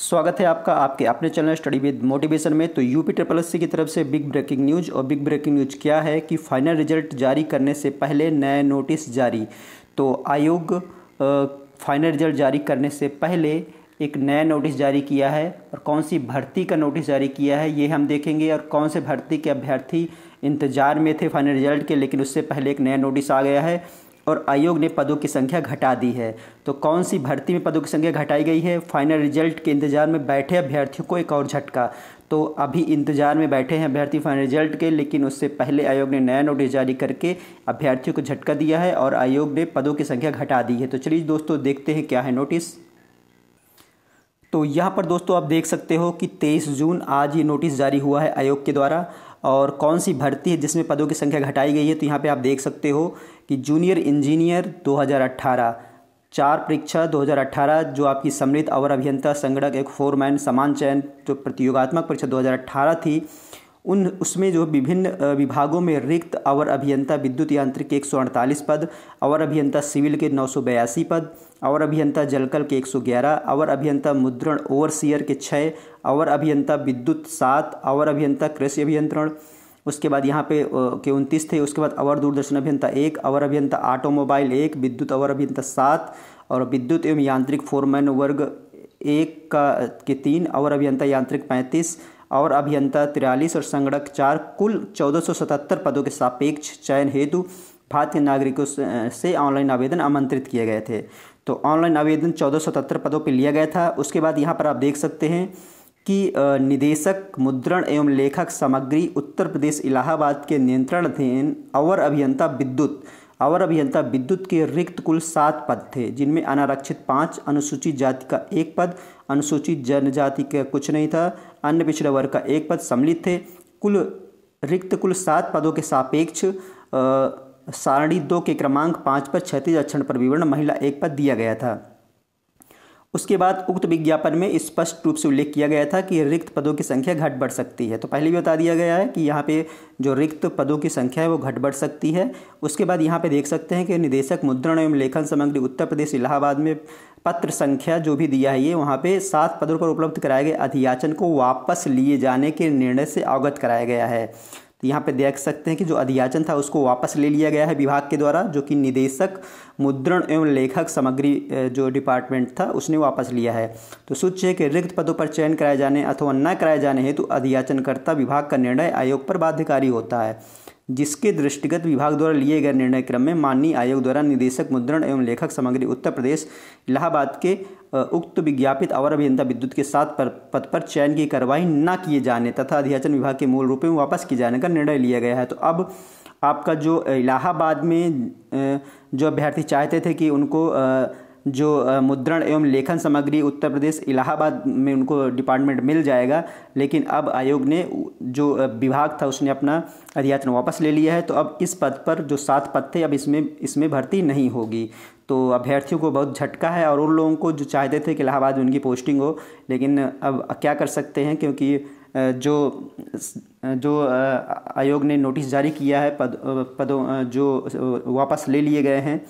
स्वागत है आपका आपके अपने चैनल स्टडी विद मोटिवेशन में तो यूपी ट्रिपल एस की तरफ से बिग ब्रेकिंग न्यूज और बिग ब्रेकिंग न्यूज क्या है कि फाइनल रिजल्ट जारी करने से पहले नए नोटिस जारी तो आयोग फाइनल रिजल्ट जारी करने से पहले एक नया नोटिस जारी किया है और कौन सी भर्ती का नोटिस जारी किया है ये हम देखेंगे और कौन से भर्ती के अभ्यर्थी इंतजार में थे फाइनल रिजल्ट के लेकिन उससे पहले एक नया नोटिस आ गया है और आयोग ने पदों की संख्या घटा दी है तो कौन सी भर्ती में पदों की संख्या घटाई गई है फाइनल रिजल्ट के इंतजार में बैठे अभ्यर्थियों को एक और झटका तो अभी इंतजार में बैठे हैं अभ्यर्थी फाइनल रिजल्ट के लेकिन उससे पहले आयोग ने नया नोटिस जारी करके अभ्यर्थियों को झटका दिया है और आयोग ने पदों की संख्या घटा दी है तो चलिए दोस्तों देखते हैं क्या है नोटिस तो यहाँ पर दोस्तों आप देख सकते हो कि 23 जून आज ये नोटिस जारी हुआ है आयोग के द्वारा और कौन सी भर्ती है जिसमें पदों की संख्या घटाई गई है तो यहाँ पे आप देख सकते हो कि जूनियर इंजीनियर 2018 चार परीक्षा 2018 जो आपकी सम्मिलित अवर अभियंता संगणक एक फोरमैन समान चयन जो प्रतियोगात्मक परीक्षा 2018 थी उन उसमें जो विभिन्न विभागों में रिक्त अवर अभियंता विद्युत यांत्रिक के एक पद अवर अभियंता सिविल के नौ पद अवर अभियंता जलकल के 111, अवर अभियंता मुद्रण ओवरसियर के छः अवर अभियंता विद्युत सात अवर अभियंता कृषि अभियंत्रण उसके बाद यहाँ पे के उनतीस थे उसके बाद अवर दूरदर्शन अभियंता एक अवर अभियंता ऑटोमोबाइल एक विद्युत अवर अभियंता सात और विद्युत एवं यांत्रिक फोरमैन वर्ग एक का के तीन अवर अभियंता यांत्रिक पैंतीस और अभियंता तिरालीस और संगणक चार कुल चौदह पदों के सापेक्ष चयन हेतु भारतीय नागरिकों से ऑनलाइन आवेदन आमंत्रित किए गए थे तो ऑनलाइन आवेदन चौदह पदों पर लिया गया था उसके बाद यहाँ पर आप देख सकते हैं कि निदेशक मुद्रण एवं लेखक सामग्री उत्तर प्रदेश इलाहाबाद के नियंत्रणाधीन अवर अभियंता विद्युत अवर अभियंता विद्युत के रिक्त कुल सात पद थे जिनमें अनारक्षित पाँच अनुसूचित जाति का एक पद अनुसूचित जनजाति का कुछ नहीं था अन्य पिछड़े वर्ग का एक पद सम्मिलित थे कुल रिक्त कुल सात पदों के सापेक्ष सारणी दो के क्रमांक पाँच पर क्षतिज अक्षण पर विवरण महिला एक पद दिया गया था उसके बाद उक्त विज्ञापन में स्पष्ट रूप से उल्लेख किया गया था कि रिक्त पदों की संख्या घट बढ़ सकती है तो पहले भी बता दिया गया है कि यहाँ पे जो रिक्त पदों की संख्या है वो घट बढ़ सकती है उसके बाद यहाँ पे देख सकते हैं कि निदेशक मुद्रण एवं लेखन सामग्री उत्तर प्रदेश इलाहाबाद में पत्र संख्या जो भी दिया है ये वहाँ पे सात पदों पर उपलब्ध कराए गए अधियाचन को वापस लिए जाने के निर्णय से अवगत कराया गया है तो यहाँ पे देख सकते हैं कि जो अधियाचन था उसको वापस ले लिया गया है विभाग के द्वारा जो कि निदेशक मुद्रण एवं लेखक सामग्री जो डिपार्टमेंट था उसने वापस लिया है तो सूच है कि रिक्त पदों पर चयन कराए जाने अथवा न कराए जाने हेतु तो अधियाचनकर्ता विभाग का निर्णय आयोग पर बाध्यकारी होता है जिसके दृष्टिगत विभाग द्वारा लिए गए निर्णय क्रम में माननीय आयोग द्वारा निदेशक मुद्रण एवं लेखक सामग्री उत्तर प्रदेश इलाहाबाद के उक्त विज्ञापित अवर अभियंता विद्युत के साथ पर, पद पर चयन की कार्यवाही न किए जाने तथा अध्याचन विभाग के मूल रूप में वापस किए जाने का निर्णय लिया गया है तो अब आपका जो इलाहाबाद में जो अभ्यर्थी चाहते थे कि उनको जो मुद्रण एवं लेखन सामग्री उत्तर प्रदेश इलाहाबाद में उनको डिपार्टमेंट मिल जाएगा लेकिन अब आयोग ने जो विभाग था उसने अपना अध्यात्म वापस ले लिया है तो अब इस पद पर जो सात पद थे अब इसमें इसमें भर्ती नहीं होगी तो अभ्यर्थियों को बहुत झटका है और उन लोगों को जो चाहते थे कि इलाहाबाद में उनकी पोस्टिंग हो लेकिन अब क्या कर सकते हैं क्योंकि जो जो आयोग ने नोटिस जारी किया है पद पदों जो वापस ले लिए गए हैं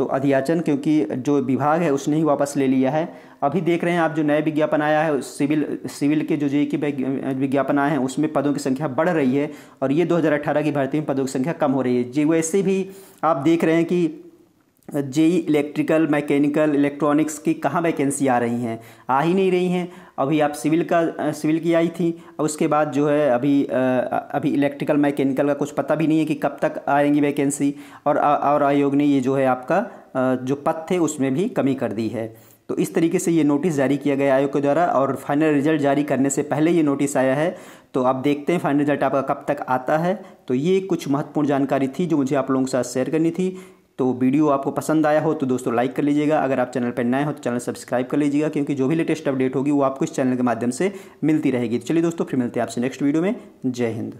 तो अधियाचन क्योंकि जो विभाग है उसने ही वापस ले लिया है अभी देख रहे हैं आप जो नए विज्ञापन आया है सिविल सिविल के जो जे के विज्ञापन आए हैं उसमें पदों की संख्या बढ़ रही है और ये 2018 की भर्ती में पदों की संख्या कम हो रही है जी वैसे भी आप देख रहे हैं कि जेई इलेक्ट्रिकल मैकेनिकल इलेक्ट्रॉनिक्स की कहाँ वैकेंसी आ रही हैं आ ही नहीं रही हैं अभी आप सिविल का सिविल की आई थी और उसके बाद जो है अभी अभी इलेक्ट्रिकल मैकेनिकल का कुछ पता भी नहीं है कि कब तक आएंगी वैकेंसी और और आयोग ने ये जो है आपका जो पद थे उसमें भी कमी कर दी है तो इस तरीके से ये नोटिस जारी किया गया आयोग के द्वारा और फाइनल रिजल्ट जारी करने से पहले ये नोटिस आया है तो आप देखते हैं फाइनल रिजल्ट आपका कब तक आता है तो ये कुछ महत्वपूर्ण जानकारी थी जो मुझे आप लोगों के साथ शेयर करनी थी तो वीडियो आपको पसंद आया हो तो दोस्तों लाइक कर लीजिएगा अगर आप चैनल पर नए हो तो चैनल सब्सक्राइब कर लीजिएगा क्योंकि जो भी लेटेस्ट अपडेट होगी वो आपको इस चैनल के माध्यम से मिलती रहेगी तो चलिए दोस्तों फिर मिलते हैं आपसे नेक्स्ट वीडियो में जय हिंद